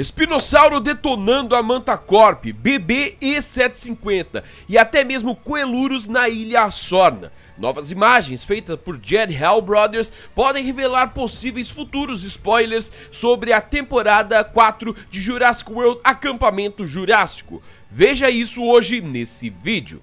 Espinossauro detonando a Mantacorp, BB E750 e até mesmo coelurus na Ilha Sorna. Novas imagens feitas por Jed Hell Brothers podem revelar possíveis futuros spoilers sobre a temporada 4 de Jurassic World Acampamento Jurássico. Veja isso hoje nesse vídeo.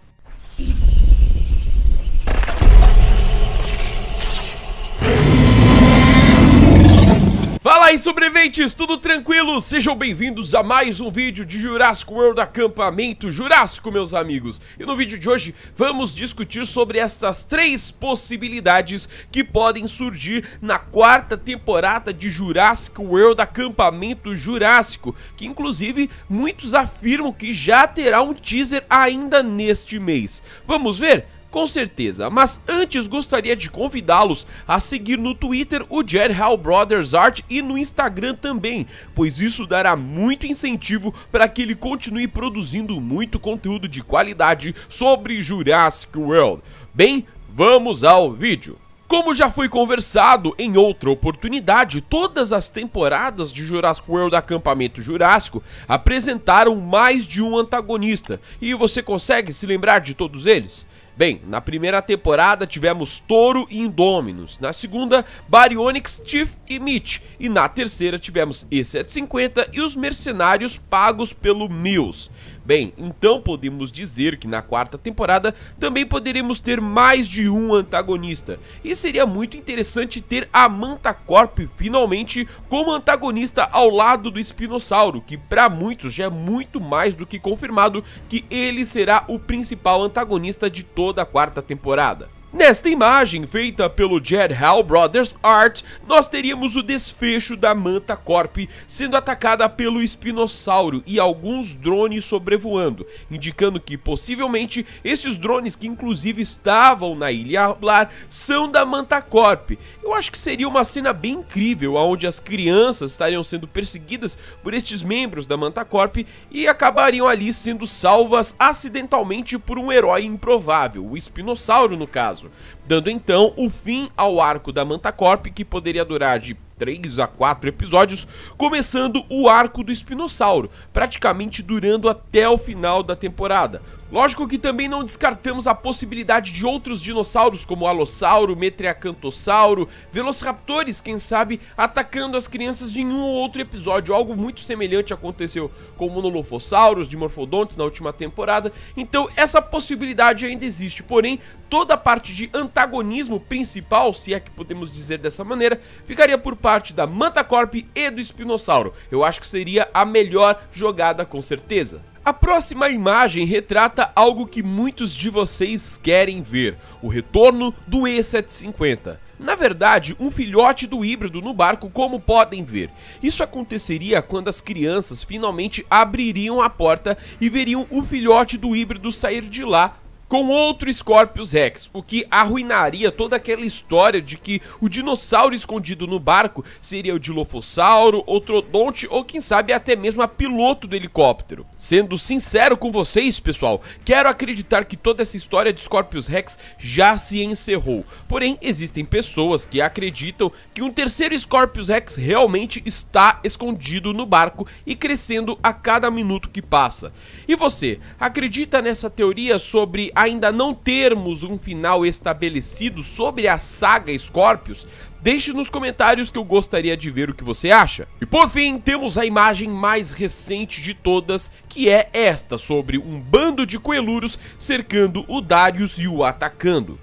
aí sobreviventes, tudo tranquilo? Sejam bem-vindos a mais um vídeo de Jurassic World Acampamento Jurássico, meus amigos. E no vídeo de hoje vamos discutir sobre essas três possibilidades que podem surgir na quarta temporada de Jurassic World Acampamento Jurássico, que inclusive muitos afirmam que já terá um teaser ainda neste mês. Vamos ver? Com certeza, mas antes gostaria de convidá-los a seguir no Twitter o Jed Hall Brothers Art e no Instagram também, pois isso dará muito incentivo para que ele continue produzindo muito conteúdo de qualidade sobre Jurassic World. Bem, vamos ao vídeo. Como já foi conversado em outra oportunidade, todas as temporadas de Jurassic World Acampamento Jurássico apresentaram mais de um antagonista, e você consegue se lembrar de todos eles? Bem, na primeira temporada tivemos Toro e Indominus, na segunda, Baryonyx, Chief e Mitch, e na terceira tivemos E750 e os mercenários pagos pelo Mills. Bem, então podemos dizer que na quarta temporada também poderemos ter mais de um antagonista, e seria muito interessante ter a Mantacorp finalmente como antagonista ao lado do Espinossauro, que para muitos já é muito mais do que confirmado que ele será o principal antagonista de toda a quarta temporada. Nesta imagem, feita pelo Jed Hell Brothers Art, nós teríamos o desfecho da Manta Corp sendo atacada pelo espinossauro e alguns drones sobrevoando, indicando que possivelmente esses drones que inclusive estavam na Ilha Blar são da Manta Corp. Eu acho que seria uma cena bem incrível, onde as crianças estariam sendo perseguidas por estes membros da Manta Corp e acabariam ali sendo salvas acidentalmente por um herói improvável, o espinossauro no caso prazo, dando então o fim ao arco da Mantacorp, que poderia durar de 3 a 4 episódios, começando o arco do espinossauro, praticamente durando até o final da temporada, Lógico que também não descartamos a possibilidade de outros dinossauros como o Alossauro, Metriacantossauro, Velociraptores, quem sabe, atacando as crianças em um ou outro episódio. Algo muito semelhante aconteceu com Monolofossauros, Dimorfodontes na última temporada. Então essa possibilidade ainda existe, porém toda a parte de antagonismo principal, se é que podemos dizer dessa maneira, ficaria por parte da Mantacorp e do Espinossauro. Eu acho que seria a melhor jogada com certeza. A próxima imagem retrata algo que muitos de vocês querem ver, o retorno do E750. Na verdade, um filhote do híbrido no barco, como podem ver. Isso aconteceria quando as crianças finalmente abririam a porta e veriam o filhote do híbrido sair de lá com outro Scorpius Rex, o que arruinaria toda aquela história de que o dinossauro escondido no barco seria o Dilofossauro, Trodonte ou quem sabe até mesmo a piloto do helicóptero. Sendo sincero com vocês, pessoal, quero acreditar que toda essa história de Scorpius Rex já se encerrou. Porém, existem pessoas que acreditam que um terceiro Scorpius Rex realmente está escondido no barco e crescendo a cada minuto que passa. E você, acredita nessa teoria sobre ainda não termos um final estabelecido sobre a saga Scorpius, Deixe nos comentários que eu gostaria de ver o que você acha. E por fim, temos a imagem mais recente de todas, que é esta, sobre um bando de coelhuros cercando o Darius e o atacando.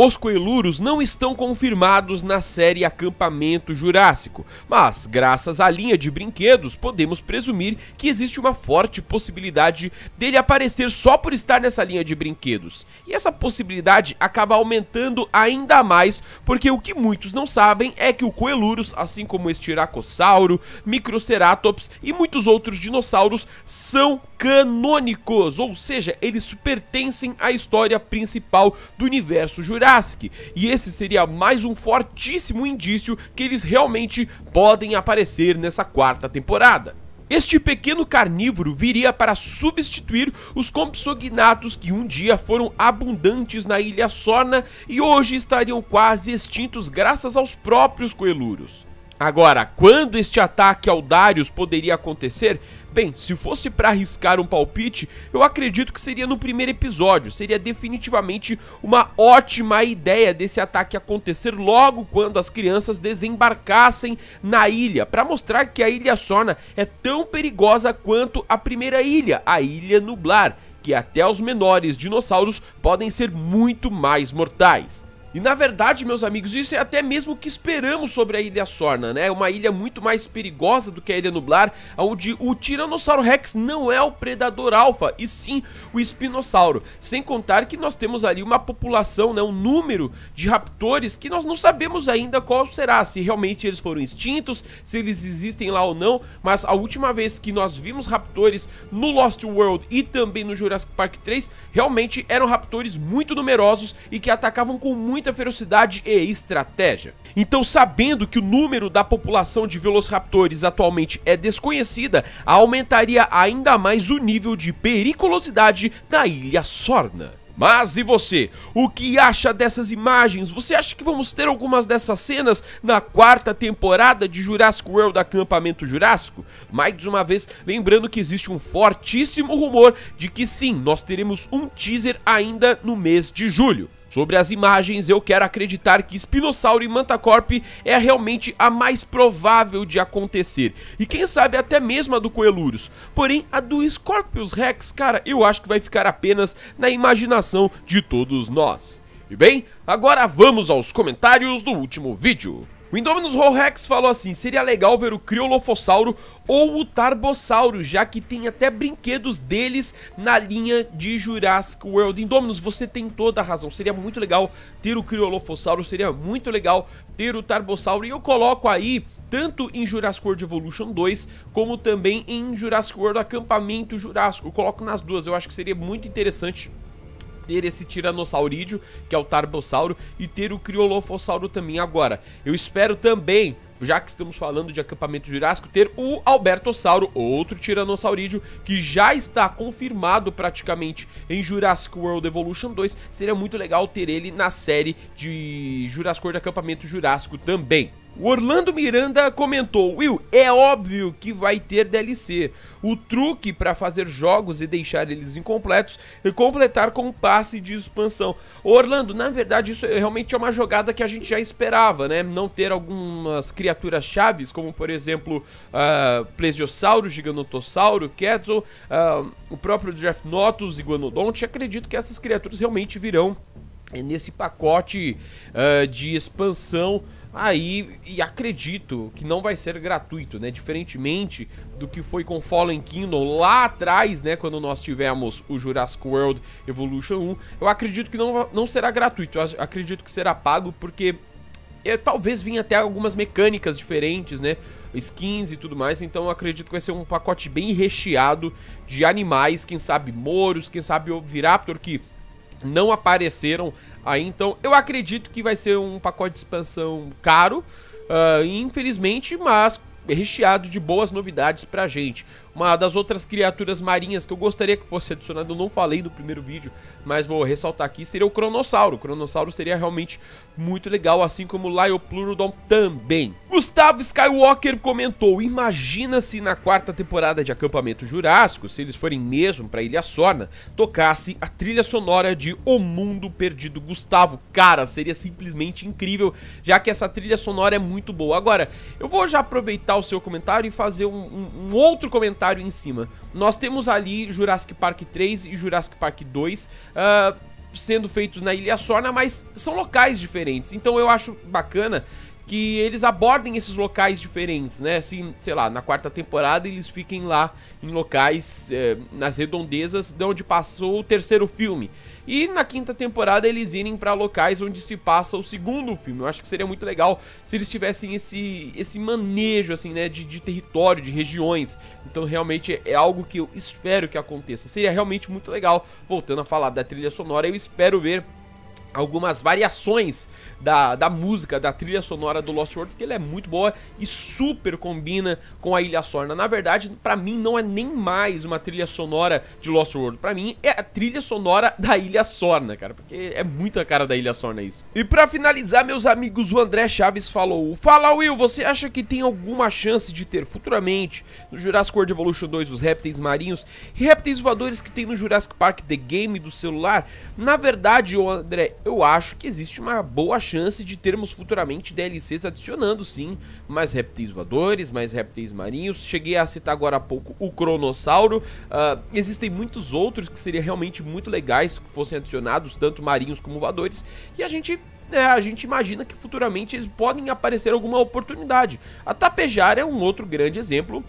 Os coeluros não estão confirmados na série Acampamento Jurássico, mas graças à linha de brinquedos podemos presumir que existe uma forte possibilidade dele aparecer só por estar nessa linha de brinquedos. E essa possibilidade acaba aumentando ainda mais porque o que muitos não sabem é que o coeluros, assim como estiracossauro, microceratops e muitos outros dinossauros são canônicos, ou seja, eles pertencem à história principal do universo jurássico Jurassic, e esse seria mais um fortíssimo indício que eles realmente podem aparecer nessa quarta temporada. Este pequeno carnívoro viria para substituir os compsognatos que um dia foram abundantes na Ilha Sorna e hoje estariam quase extintos graças aos próprios coelúrios. Agora, quando este ataque ao Darius poderia acontecer? Bem, se fosse para arriscar um palpite, eu acredito que seria no primeiro episódio. Seria definitivamente uma ótima ideia desse ataque acontecer logo quando as crianças desembarcassem na ilha, para mostrar que a Ilha Sona é tão perigosa quanto a primeira ilha, a Ilha Nublar, que até os menores dinossauros podem ser muito mais mortais. E na verdade, meus amigos, isso é até mesmo o que esperamos sobre a Ilha Sorna, né? Uma ilha muito mais perigosa do que a Ilha Nublar, onde o Tiranossauro Rex não é o predador alfa, e sim o espinossauro. Sem contar que nós temos ali uma população, né, um número de raptores que nós não sabemos ainda qual será, se realmente eles foram extintos, se eles existem lá ou não, mas a última vez que nós vimos raptores no Lost World e também no Jurassic Park 3, realmente eram raptores muito numerosos e que atacavam com muito muita ferocidade e estratégia. Então, sabendo que o número da população de Velociraptores atualmente é desconhecida, aumentaria ainda mais o nível de periculosidade da Ilha Sorna. Mas e você? O que acha dessas imagens? Você acha que vamos ter algumas dessas cenas na quarta temporada de Jurassic World Acampamento Jurássico? Mais uma vez, lembrando que existe um fortíssimo rumor de que sim, nós teremos um teaser ainda no mês de julho. Sobre as imagens, eu quero acreditar que Spinosauro e Mantacorp é realmente a mais provável de acontecer, e quem sabe até mesmo a do Coelurus. Porém, a do Scorpius Rex, cara, eu acho que vai ficar apenas na imaginação de todos nós. E bem, agora vamos aos comentários do último vídeo. O Indominus Rorex falou assim, seria legal ver o Criolofossauro ou o Tarbossauro, já que tem até brinquedos deles na linha de Jurassic World. Indominus, você tem toda a razão, seria muito legal ter o Criolofossauro, seria muito legal ter o Tarbossauro, e eu coloco aí tanto em Jurassic World Evolution 2, como também em Jurassic World Acampamento Jurássico. Eu coloco nas duas, eu acho que seria muito interessante ter esse Tiranossaurídeo, que é o Tarbossauro, e ter o Criolofossauro também agora. Eu espero também já que estamos falando de acampamento jurássico, ter o Albertossauro, outro Tiranossaurídeo, que já está confirmado praticamente em Jurassic World Evolution 2. Seria muito legal ter ele na série de Jurassic World Acampamento Jurássico também. O Orlando Miranda comentou: Will, é óbvio que vai ter DLC. O truque para fazer jogos e deixar eles incompletos é completar com um passe de expansão. O Orlando, na verdade, isso é realmente é uma jogada que a gente já esperava, né? Não ter algumas criaturas chaves, como por exemplo, uh, ah, Plesiosauro, Giganotossauro, Quetzal, uh, o próprio Draftnotus, Iguanodonte. Acredito que essas criaturas realmente virão eh, nesse pacote uh, de expansão aí e acredito que não vai ser gratuito, né? Diferentemente do que foi com Fallen Kingdom lá atrás, né, quando nós tivemos o Jurassic World Evolution 1, eu acredito que não, não será gratuito, eu acredito que será pago porque é, talvez vinha até algumas mecânicas diferentes, né? skins e tudo mais, então eu acredito que vai ser um pacote bem recheado de animais, quem sabe moros, quem sabe o Viraptor que não apareceram Aí então eu acredito que vai ser um pacote de expansão caro, uh, infelizmente, mas recheado de boas novidades pra gente. Uma das outras criaturas marinhas que eu gostaria que fosse adicionada, eu não falei no primeiro vídeo, mas vou ressaltar aqui, seria o Cronossauro. O Cronossauro seria realmente muito legal, assim como o Lyoplurodon também. Gustavo Skywalker comentou, imagina se na quarta temporada de Acampamento Jurássico, se eles forem mesmo pra Ilha Sorna, tocasse a trilha sonora de O Mundo Perdido. Gustavo, cara, seria simplesmente incrível, já que essa trilha sonora é muito boa. Agora, eu vou já aproveitar o seu comentário e fazer um, um, um outro comentário comentário em cima. Nós temos ali Jurassic Park 3 e Jurassic Park 2. Uh, ah, sendo feitos na Ilha Sorna, mas são locais diferentes. Então eu acho bacana que eles abordem esses locais diferentes, né? Assim, sei lá, na quarta temporada eles fiquem lá em locais, eh, nas redondezas de onde passou o terceiro filme. E na quinta temporada eles irem para locais onde se passa o segundo filme. Eu acho que seria muito legal se eles tivessem esse, esse manejo, assim, né, de, de território, de regiões. Então realmente é algo que eu espero que aconteça. Seria realmente muito legal. Voltando a falar da trilha sonora, eu espero ver algumas variações da, da música, da trilha sonora do Lost World, porque ela é muito boa e super combina com a Ilha Sorna. Na verdade, para mim não é nem mais uma trilha sonora de Lost World, para mim é a trilha sonora da Ilha Sorna, cara, porque é muita cara da Ilha Sorna isso. E para finalizar, meus amigos, o André Chaves falou: "Fala Will, você acha que tem alguma chance de ter futuramente no Jurassic World Evolution 2 os répteis marinhos e répteis voadores que tem no Jurassic Park The Game do celular?" Na verdade, o André, eu acho que existe uma boa chance de termos futuramente DLCs adicionando sim mais répteis voadores, mais répteis marinhos. Cheguei a citar agora há pouco o Cronossauro. Uh, existem muitos outros que seriam realmente muito legais que fossem adicionados, tanto marinhos como voadores. E a gente é, a gente imagina que futuramente eles podem aparecer alguma oportunidade. A Tapejara é um outro grande exemplo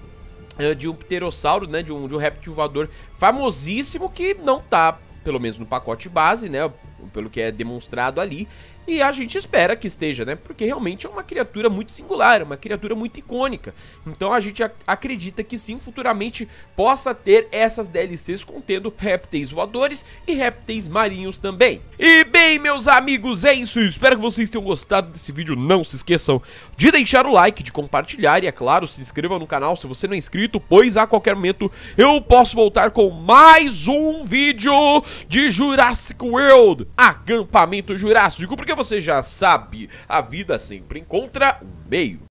é, de um pterossauro, né, de um, de um réptil voador famosíssimo que não tá pelo menos no pacote base, né? pelo que é demonstrado ali. E a gente espera que esteja, né? Porque realmente é uma criatura muito singular, é uma criatura muito icônica. Então a gente ac acredita que sim, futuramente possa ter essas DLCs contendo répteis voadores e répteis marinhos também. E bem, meus amigos, é isso. Espero que vocês tenham gostado desse vídeo. Não se esqueçam de deixar o like, de compartilhar e, é claro, se inscreva no canal se você não é inscrito, pois a qualquer momento eu posso voltar com mais um vídeo de Jurassic World, acampamento jurássico, porque você já sabe, a vida sempre encontra um meio.